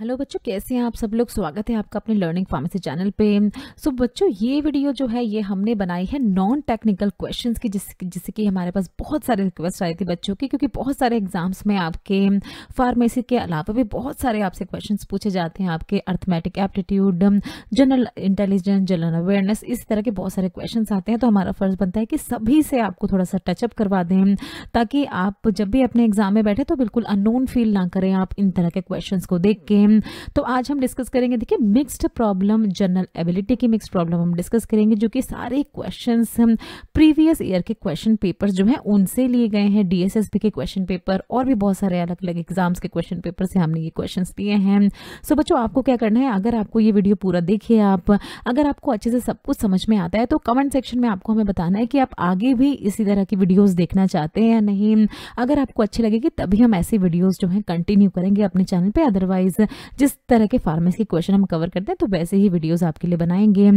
hello बच्चों कैसे हैं आप सब लोग स्वागत है आपका अपने लर्निंग फार्मेसी चैनल पे सो so, बच्चों ये वीडियो जो है ये हमने बनाई है नॉन टेक्निकल क्वेश्चंस की जिस जिससे कि हमारे पास बहुत सारे रिक्वेस्ट आए थे बच्चों की क्योंकि बहुत सारे एग्जाम्स में आपके फार्मेसी के अलावा भी बहुत सारे आपसे क्वेश्चन पूछे जाते हैं आपके arithmetic aptitude general intelligence general awareness इस तरह के बहुत सारे क्वेश्चन आते हैं तो हमारा फ़र्ज़ बनता है कि सभी से आपको थोड़ा सा टचअप करवा दें ताकि आप जब भी अपने एग्ज़ाम में बैठे तो बिल्कुल अनोन फील ना करें आप इन तरह के क्वेश्चन को देख के हैं तो आज हम डिस्कस करेंगे देखिए मिक्स्ड प्रॉब्लम जनरल एबिलिटी की मिक्स्ड प्रॉब्लम हम डिस्कस करेंगे जो कि सारे क्वेश्चन प्रीवियस ईयर के क्वेश्चन पेपर जो हैं उनसे लिए गए हैं डीएसएसबी के क्वेश्चन पेपर और भी बहुत सारे अलग अलग एग्जाम्स के क्वेश्चन पेपर से हमने ये क्वेश्चन दिए हैं सो so, बच्चों आपको क्या करना है अगर आपको ये वीडियो पूरा देखिए आप अगर आपको अच्छे से सब कुछ समझ में आता है तो कमेंट सेक्शन में आपको हमें बताना है कि आप आगे भी इसी तरह की वीडियोस देखना चाहते हैं या नहीं अगर आपको अच्छी लगेगी तभी हम ऐसी वीडियोस जो हैं कंटिन्यू करेंगे अपने चैनल पे अदरवाइज जिस तरह के फार्मेसी के क्वेश्चन हम कवर करते हैं तो वैसे ही वीडियोज़ आपके लिए बनाएंगे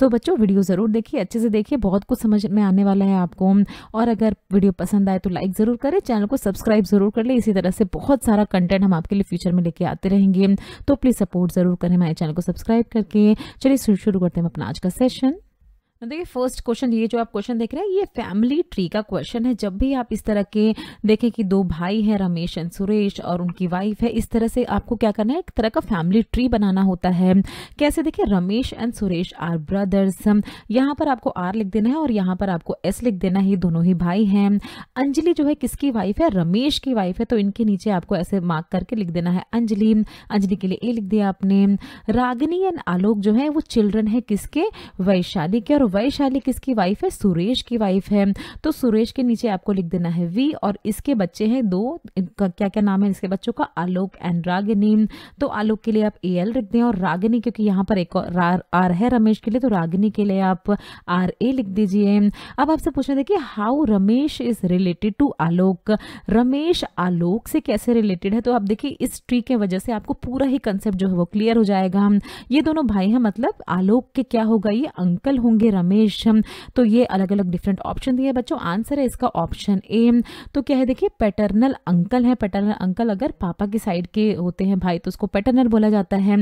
सो बच्चों वीडियो ज़रूर देखिए अच्छे से देखिए बहुत कुछ समझ में आने वाला है आपको और अगर वीडियो पसंद आए तो लाइक ज़रूर करें चैनल को सब्सक्राइब ज़रूर कर लें इसी तरह से बहुत सारा कंटेंट हम आपके लिए फ्यूचर में लेके आते रहेंगे तो प्लीज़ सपोर्ट ज़रूर करें हमारे चैनल को सब्सक्राइब करके चलिए शुरू करते हैं अपना आज का सेशन देखिए फर्स्ट क्वेश्चन ये जो आप क्वेश्चन देख रहे हैं ये फैमिली ट्री का क्वेश्चन है जब भी आप इस तरह के देखें कि दो भाई हैं रमेश एंड सुरेश और उनकी वाइफ है इस तरह से आपको क्या करना है एक तरह का फैमिली ट्री बनाना होता है कैसे देखिए Ramesh and Suresh are brothers यहाँ पर आपको आर लिख देना है और यहाँ पर आपको एस लिख देना है दोनों ही भाई हैं अंजलि जो है किसकी वाइफ है रमेश की वाइफ है तो इनके नीचे आपको ऐसे मार्क करके लिख देना है अंजलि अंजलि के लिए ए लिख दिया आपने रागिनी एंड आलोक जो है वो चिल्ड्रन है किसके वैशाली के और वैशाली किसकी वाइफ है सुरेश की वाइफ है तो सुरेश के नीचे आपको लिख देना है वी और इसके बच्चे हैं दो क्या क्या नाम है इसके बच्चों का आलोक एंड रागिनी तो आलोक के लिए आप ए एल लिख दें और रागिनी क्योंकि यहाँ पर एक और आर है रमेश के लिए तो रागिनी के लिए आप आर ए लिख दीजिए अब आपसे पूछना देखिए how Ramesh is related to Alok Ramesh Alok से कैसे रिलेटेड है तो आप देखिए इस ट्री के वजह से आपको पूरा ही कंसेप्ट जो है वो क्लियर हो जाएगा ये दोनों भाई हैं मतलब आलोक के क्या होगा ये अंकल होंगे रमेश रमेश तो ये अलग अलग डिफरेंट ऑप्शन दिए बच्चों आंसर है इसका ऑप्शन ए तो क्या है देखिए पैटर्नल अंकल है पैटर्नल अंकल अगर पापा की साइड के होते हैं भाई तो उसको पैटर्नल बोला जाता है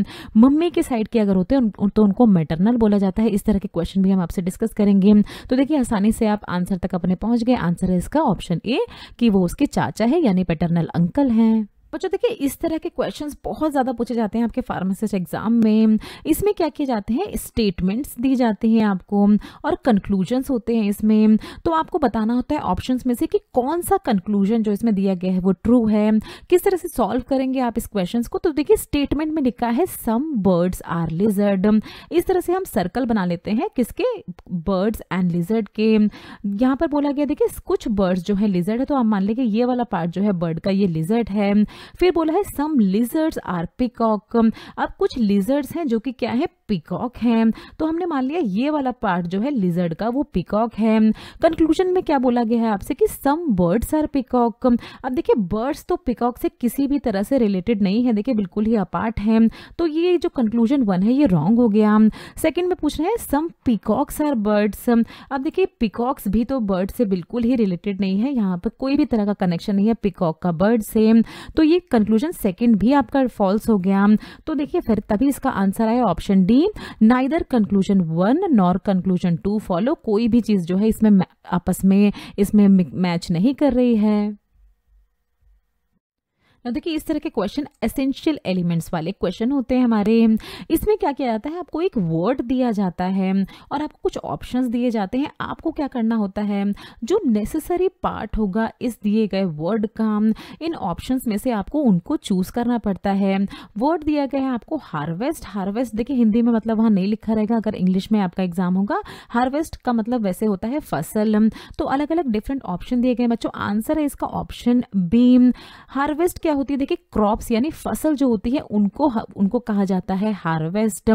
मम्मी की साइड के अगर होते हैं तो उनको मैटर्नल बोला जाता है इस तरह के क्वेश्चन भी हम आपसे डिस्कस करेंगे तो देखिए आसानी से आप आंसर तक अपने पहुंच गए आंसर है इसका ऑप्शन ए कि वो उसके चाचा है यानी पैटर्नल अंकल हैं बच्चों देखिए इस तरह के क्वेश्चंस बहुत ज़्यादा पूछे जाते हैं आपके फार्मासिस्ट एग्जाम में इसमें क्या किए जाते हैं स्टेटमेंट्स दी जाती हैं आपको और कंक्लूजन्स होते हैं इसमें तो आपको बताना होता है ऑप्शंस में से कि कौन सा कंक्लूजन जो इसमें दिया गया है वो ट्रू है किस तरह से सॉल्व करेंगे आप इस क्वेश्चन को तो देखिए स्टेटमेंट में लिखा है सम बर्ड्स आर लिजर्ड इस तरह से हम सर्कल बना लेते हैं किसके बर्ड्स एंड लिजर्ड के यहाँ पर बोला गया देखिए कुछ बर्ड्स जो है लिजर्ड है तो आप मान लेंगे ये वाला पार्ट जो है बर्ड का ये लिजर्ड है फिर बोला है सम लिजर्ड्स आर पिकॉक अब कुछ लिजर्ड्स हैं जो कि क्या है पिकॉक है तो हमने मान लिया ये वाला पार्ट जो है लिजर्ड का वो पिकॉक है कंक्लूजन में क्या बोला गया है आपसे कि सम बर्ड्स आर पिकॉक अब देखिए बर्ड्स तो पिकॉक से किसी भी तरह से रिलेटेड नहीं है देखिए बिल्कुल ही अपार्ट है तो ये जो कंक्लूजन वन है ये रॉन्ग हो गया सेकेंड में पूछ रहे हैं सम पिकॉक्स आर बर्ड्स अब देखिए पिकॉक्स भी तो बर्ड से बिल्कुल ही रिलेटेड नहीं है यहाँ पर कोई भी तरह का कनेक्शन नहीं है पिकॉक का बर्ड से तो ये कंक्लूजन सेकेंड भी आपका फॉल्स हो गया तो देखिए फिर तभी इसका आंसर आया option D three neither conclusion one nor conclusion two follow कोई भी चीज़ जो है इसमें आपस में इसमें मैच नहीं कर रही है ना देखिए इस तरह के क्वेश्चन एसेंशियल एलिमेंट्स वाले क्वेश्चन होते हैं हमारे इसमें क्या किया जाता है आपको एक वर्ड दिया जाता है और आपको कुछ ऑप्शंस दिए जाते हैं आपको क्या करना होता है जो नेसेसरी पार्ट होगा इस दिए गए वर्ड का इन ऑप्शंस में से आपको उनको चूज़ करना पड़ता है वर्ड दिया गया है आपको हार्वेस्ट हार्वेस्ट देखिए हिंदी में मतलब वहाँ नहीं लिखा रहेगा अगर इंग्लिश में आपका एग्जाम होगा हार्वेस्ट का मतलब वैसे होता है फसल तो अलग अलग डिफरेंट ऑप्शन दिए गए बच्चों आंसर है इसका ऑप्शन बी हार्वेस्ट के क्या होती है देखिए क्रॉप्स यानी फसल जो होती है उनको उनको कहा जाता है हार्वेस्ट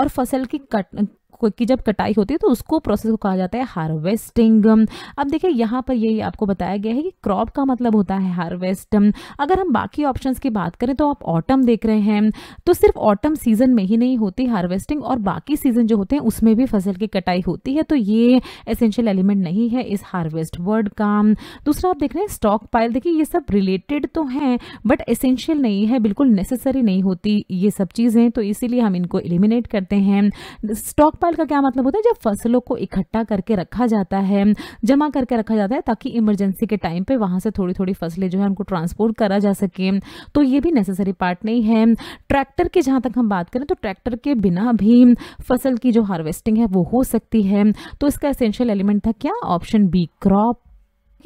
और फसल की कट की जब कटाई होती है तो उसको प्रोसेस को कहा जाता है हार्वेस्टिंग अब देखिए यहाँ पर यही आपको बताया गया है कि क्रॉप का मतलब होता है हार्वेस्ट अगर हम बाकी ऑप्शंस की बात करें तो आप ऑटम देख रहे हैं तो सिर्फ ऑटम सीजन में ही नहीं होती हार्वेस्टिंग और बाकी सीजन जो होते हैं उसमें भी फसल की कटाई होती है तो ये एसेंशियल एलिमेंट नहीं है इस हार्वेस्ट वर्ड का दूसरा आप देख रहे हैं स्टॉक पाइल देखिए ये सब रिलेटेड तो हैं बट एसेंशियल नहीं है बिल्कुल नेसेसरी नहीं होती ये सब चीज़ें तो इसीलिए हम इनको एलिमिनेट करते हैं स्टॉक पाइल इस्तेमाल का क्या मतलब होता है जब फसलों को इकट्ठा करके रखा जाता है जमा करके रखा जाता है ताकि इमरजेंसी के टाइम पे वहाँ से थोड़ी थोड़ी फसलें जो है उनको ट्रांसपोर्ट करा जा सके तो ये भी नेसेसरी पार्ट नहीं है ट्रैक्टर की जहाँ तक हम बात करें तो ट्रैक्टर के बिना भी फसल की जो हार्वेस्टिंग है वो हो सकती है तो इसका एसेंशियल एलिमेंट था क्या ऑप्शन बी क्रॉप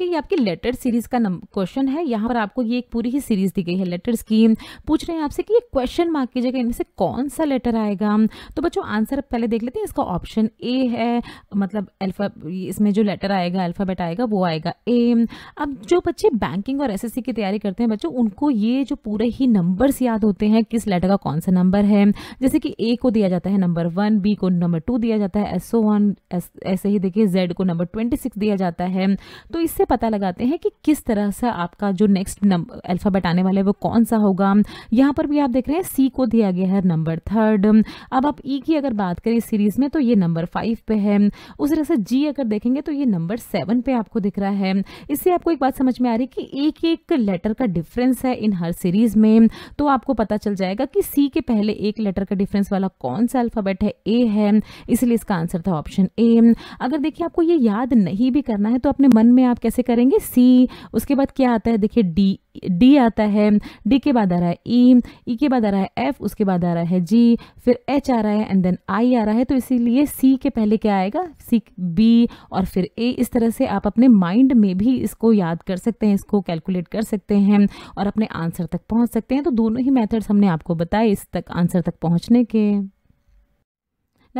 ये आपकी लेटर सीरीज का क्वेश्चन है यहाँ पर आपको ये एक पूरी ही सीरीज दी गई है लेटर्स की पूछ रहे हैं आपसे कि ये क्वेश्चन मार्क की जगह इनमें से कौन सा लेटर आएगा तो बच्चों आंसर पहले देख लेते हैं इसका ऑप्शन ए है मतलब अल्फा इसमें जो लेटर आएगा अल्फ़ाबेट आएगा वो आएगा ए अब जो बच्चे बैंकिंग और एस की तैयारी करते हैं बच्चों उनको ये जो पूरे ही नंबर्स याद होते हैं किस लेटर का कौन सा नंबर है जैसे कि ए को दिया जाता है नंबर वन बी को नंबर टू दिया जाता है एस ओ वन ऐसे ही देखिए जेड को नंबर ट्वेंटी सिक्स दिया जाता है तो इससे से पता लगाते हैं कि किस तरह से आपका जो नेक्स्ट नंबर अल्फ़ाबेट आने वाला है वो कौन सा होगा यहाँ पर भी आप देख रहे हैं सी को दिया गया है नंबर थर्ड अब आप ई e की अगर बात करें सीरीज़ में तो ये नंबर फाइव पे है उस तरह से जी अगर देखेंगे तो ये नंबर सेवन पे आपको दिख रहा है इससे आपको एक बात समझ में आ रही है कि एक एक लेटर का डिफरेंस है इन हर सीरीज़ में तो आपको पता चल जाएगा कि सी के पहले एक लेटर का डिफरेंस वाला कौन सा अल्फ़ाबेट है ए है इसलिए इसका आंसर था ऑप्शन ए अगर देखिए आपको ये याद नहीं भी करना है तो अपने मन में आप कैसे कैसे करेंगे सी उसके बाद क्या आता है देखिए डी डी आता है डी के बाद आ रहा है ई e, ई e के बाद आ रहा है एफ उसके बाद आ रहा है जी फिर एच आ रहा है एंड देन आई आ रहा है तो इसीलिए सी के पहले क्या आएगा सी बी और फिर ए इस तरह से आप अपने माइंड में भी इसको याद कर सकते हैं इसको कैलकुलेट कर सकते हैं और अपने आंसर तक पहुंच सकते हैं तो दोनों ही मेथड्स हमने आपको बताए इस तक आंसर तक पहुंचने के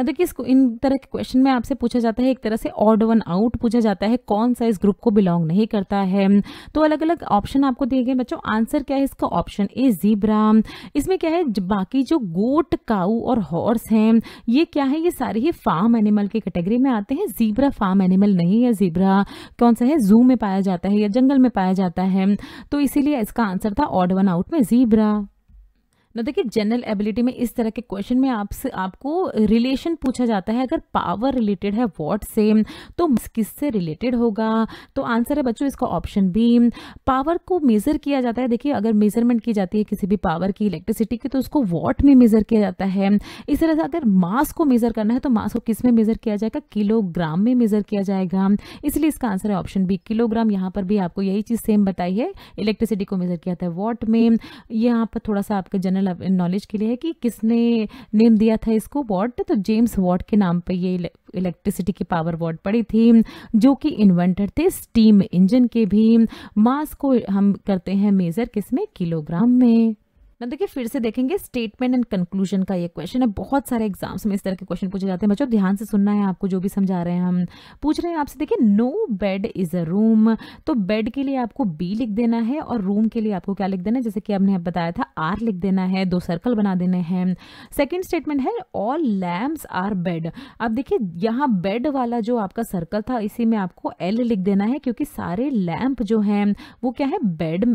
देखिए इसको इन तरह के क्वेश्चन में आपसे पूछा जाता है एक तरह से ऑड वन आउट पूछा जाता है कौन सा इस ग्रुप को बिलोंग नहीं करता है तो अलग अलग ऑप्शन आपको दिए गए बच्चों आंसर क्या है इसका ऑप्शन ए जीब्रा इसमें क्या है बाकी जो गोट काऊ और हॉर्स हैं ये क्या है ये सारे ही फार्म एनिमल के कैटेगरी में आते हैं जीब्रा फार्म एनिमल नहीं है जीब्रा कौन सा है जू में पाया जाता है या जंगल में पाया जाता है तो इसीलिए इसका आंसर था ऑड वन आउट में जीब्रा ना देखिए जनरल एबिलिटी में इस तरह के क्वेश्चन में आपसे आपको रिलेशन पूछा जाता है अगर पावर रिलेटेड है वॉट से तो किससे रिलेटेड होगा तो आंसर है बच्चों इसका ऑप्शन बी पावर को मेज़र किया जाता है देखिए अगर मेजरमेंट की जाती है किसी भी पावर की इलेक्ट्रिसिटी की तो उसको वॉट में मेज़र किया जाता है इस तरह से अगर मास को मेज़र करना है तो मास को किस में मेज़र किया जाएगा किलोग्राम में मेज़र किया जाएगा इसलिए इसका आंसर है ऑप्शन बी किलोग्राम यहाँ पर भी आपको यही चीज़ सेम बताई है इलेक्ट्रिसिटी को मेज़र किया जाता है वॉट में यहाँ पर थोड़ा सा आपका जनरल जनरल मतलब नॉलेज के लिए है कि किसने नेम दिया था इसको वॉट तो जेम्स वॉट के नाम पे ये इलेक्ट्रिसिटी की पावर वॉट पड़ी थी जो कि इन्वेंटर थे स्टीम इंजन के भी मास को हम करते हैं मेज़र किसमें किलोग्राम में ना देखिए फिर से देखेंगे स्टेटमेंट एंड कंक्लूजन का ये क्वेश्चन है बहुत सारे एग्जाम्स में इस तरह के क्वेश्चन पूछे जाते हैं बच्चों ध्यान से सुनना है आपको जो भी समझा रहे हैं हम पूछ रहे हैं आपसे देखिए no bed is a room तो बेड के लिए आपको बी लिख देना है और रूम के लिए आपको क्या लिख देना है जैसे कि आपने बताया था आर लिख देना है दो सर्कल बना देने हैं सेकेंड स्टेटमेंट है ऑल लैम्प आर बेड अब देखिए यहाँ बेड वाला जो आपका सर्कल था इसी में आपको एल लिख देना है क्योंकि सारे लैम्प जो हैं वो क्या है बेड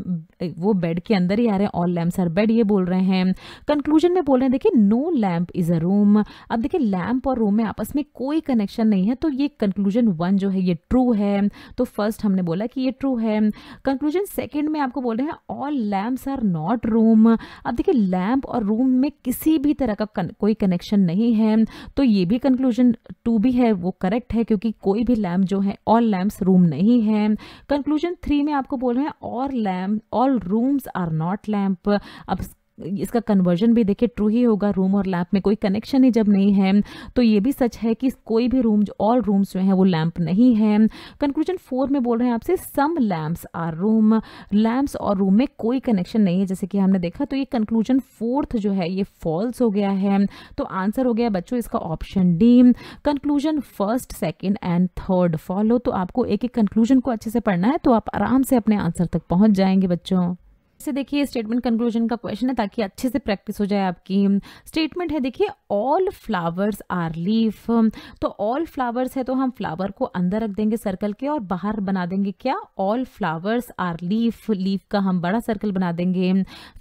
वो बेड के अंदर ही आ रहे हैं all lamps are bed related ये बोल रहे हैं कंक्लूजन में बोल रहे हैं देखिए no lamp is a room अब देखिए लैम्प और रूम में आपस में कोई कनेक्शन नहीं है तो ये कंक्लूजन वन जो है ये ट्रू है तो फर्स्ट हमने बोला कि ये ट्रू है कंक्लूजन सेकेंड में आपको बोल रहे हैं all lamps are not room अब देखिए लैम्प और रूम में किसी भी तरह का कन, कोई कनेक्शन नहीं है तो ये भी कंक्लूजन टू भी है वो करेक्ट है क्योंकि कोई भी लैम्प जो है ऑल लैम्प्स रूम नहीं है कंक्लूजन थ्री में आपको बोल रहे हैं और lamp all rooms are not lamp अब इसका कन्वर्जन भी देखिए ट्रू ही होगा रूम और लैंप में कोई कनेक्शन ही जब नहीं है तो ये भी सच है कि कोई भी रूम ऑल रूम्स जो हैं वो लैम्प नहीं है कंक्लूजन फोर में बोल रहे हैं आपसे some lamps are room lamps और रूम में कोई कनेक्शन नहीं है जैसे कि हमने देखा तो ये कंक्लूजन फोर्थ जो है ये फॉल्स हो गया है तो आंसर हो गया बच्चों इसका option D conclusion first second and third follow तो आपको एक एक कंक्लूजन को अच्छे से पढ़ना है तो आप आराम से अपने आंसर तक पहुंच जाएंगे बच्चों से देखिए स्टेटमेंट कंक्लूजन का क्वेश्चन है ताकि अच्छे से प्रैक्टिस हो जाए आपकी स्टेटमेंट है देखिए ऑल फ्लावर्स आर लीफ तो ऑल फ्लावर्स है तो हम फ्लावर को अंदर रख देंगे सर्कल के और बाहर बना देंगे क्या all flowers are leaf leaf का हम बड़ा सर्कल बना देंगे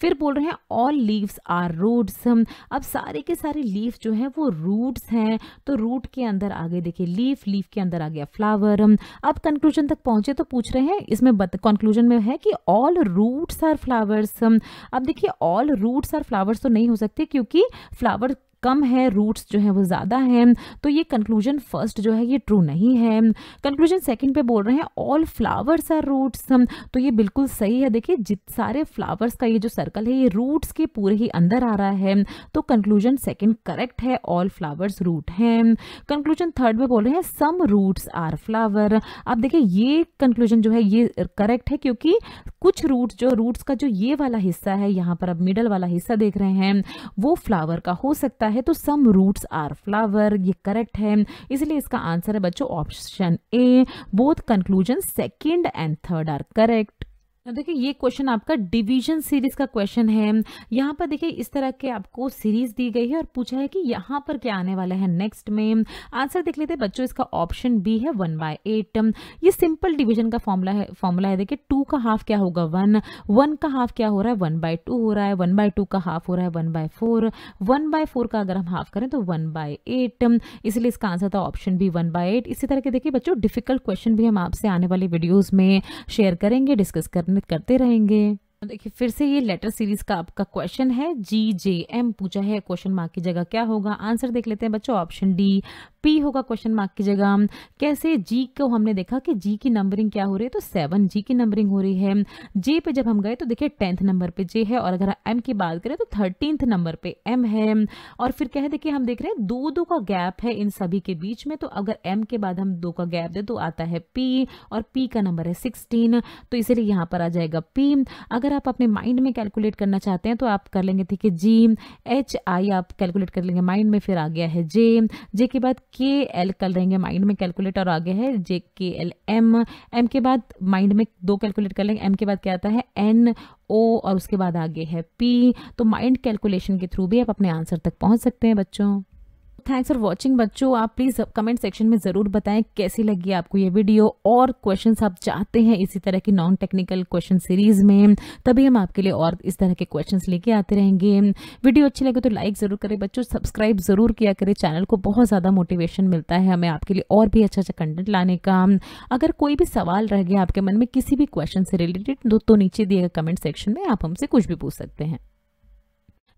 फिर बोल रहे हैं ऑल लीव्स आर रूट्स अब सारे के सारे लीफ जो है वो रूट्स हैं तो रूट के अंदर आ गए देखिए लीफ लीफ के अंदर आ गया फ्लावर अब कंक्लूजन तक पहुंचे तो पूछ रहे हैं इसमें कंक्लूजन में है कि all roots are flowers um, अब देखिए ऑल रूट्स और फ्लावर्स तो नहीं हो सकते क्योंकि फ्लावर कम है रूट्स जो है वो ज़्यादा है तो ये कंक्लूजन फर्स्ट जो है ये ट्रू नहीं है कंक्लूजन सेकंड पे बोल रहे हैं ऑल फ्लावर्स आर रूट्स तो ये बिल्कुल सही है देखिए जित सारे फ्लावर्स का ये जो सर्कल है ये रूट्स के पूरे ही अंदर आ रहा है तो कंक्लूजन सेकंड करेक्ट है ऑल फ्लावर्स रूट हैं कंक्लूजन थर्ड में बोल रहे हैं सम रूट्स आर फ्लावर आप देखिए ये कंक्लूजन जो है ये करेक्ट है क्योंकि कुछ रूट्स जो रूट्स का जो ये वाला हिस्सा है यहाँ पर अब मिडल वाला हिस्सा देख रहे हैं वो फ्लावर का हो सकता है तो सम रूट्स आर फ्लावर ये करेक्ट है इसलिए इसका आंसर है बच्चों option A both conclusion second and third are correct देखिए ये क्वेश्चन आपका डिवीजन सीरीज का क्वेश्चन है यहाँ पर देखिए इस तरह के आपको सीरीज दी गई है और पूछा है कि यहाँ पर क्या आने वाला है नेक्स्ट में आंसर देख लेते हैं बच्चों इसका ऑप्शन बी है वन बाय एट ये सिंपल डिवीजन का फॉर्मूला है फॉर्मूला है देखिए टू का हाफ क्या होगा वन वन का हाफ क्या हो रहा है वन बाय टू हो रहा है वन बाय टू का हाफ हो रहा है one by four one by four का अगर हम हाफ करें तो वन बाय एट इसलिए इसका आंसर था option B one by eight इसी तरह के देखिए बच्चों डिफिकल्ट क्वेश्चन भी हम आपसे आने वाले वीडियोज में शेयर करेंगे डिस्कस करेंगे सबमिट करते रहेंगे देखिए फिर से ये लेटर सीरीज का आपका क्वेश्चन है जी जे एम पूछा है क्वेश्चन मार्क की जगह क्या होगा आंसर देख लेते हैं बच्चों ऑप्शन डी पी होगा क्वेश्चन मार्क की जगह कैसे जी को हमने देखा कि जी की नंबरिंग क्या हो रही है तो सेवन जी की नंबरिंग हो रही है जे पे जब हम गए तो देखिए टेंथ नंबर पे जे है और अगर एम की बात करें तो थर्टींथ नंबर पे एम है और फिर कह देखिए हम देख रहे हैं दो दो का गैप है इन सभी के बीच में तो अगर एम के बाद हम दो का गैप दे तो आता है पी और पी का नंबर है सिक्सटीन तो इसीलिए यहाँ पर आ जाएगा पी अगर आप अपने माइंड में कैलकुलेट करना चाहते हैं तो आप कर लेंगे ठीक है जी एच आई आप कैलकुलेट कर लेंगे माइंड में फिर आ गया है जे जे के बाद के एल कल रहेंगे माइंड में कैलकुलेट और आगे है जे के एल एम एम के बाद माइंड में दो कैलकुलेट कर लेंगे एम के बाद क्या आता है एन ओ और उसके बाद आगे है पी तो माइंड कैलकुलेशन के थ्रू भी आप अपने आंसर तक पहुंच सकते हैं बच्चों थैंक्स फॉर वॉचिंग बच्चों आप प्लीज़ कमेंट सेक्शन में ज़रूर बताएं कैसी लगी आपको ये वीडियो और क्वेश्चन आप चाहते हैं इसी तरह की नॉन टेक्निकल क्वेश्चन सीरीज़ में तभी हम आपके लिए और इस तरह के क्वेश्चन लेके आते रहेंगे वीडियो अच्छी लगे तो लाइक ज़रूर करें बच्चों सब्सक्राइब ज़रूर किया करें चैनल को बहुत ज़्यादा मोटिवेशन मिलता है हमें आपके लिए और भी अच्छा अच्छा कंटेंट लाने का अगर कोई भी सवाल रह गया आपके मन में किसी भी क्वेश्चन से रिलेटेड तो, तो नीचे दिए गए कमेंट सेक्शन में आप हमसे कुछ भी पूछ सकते हैं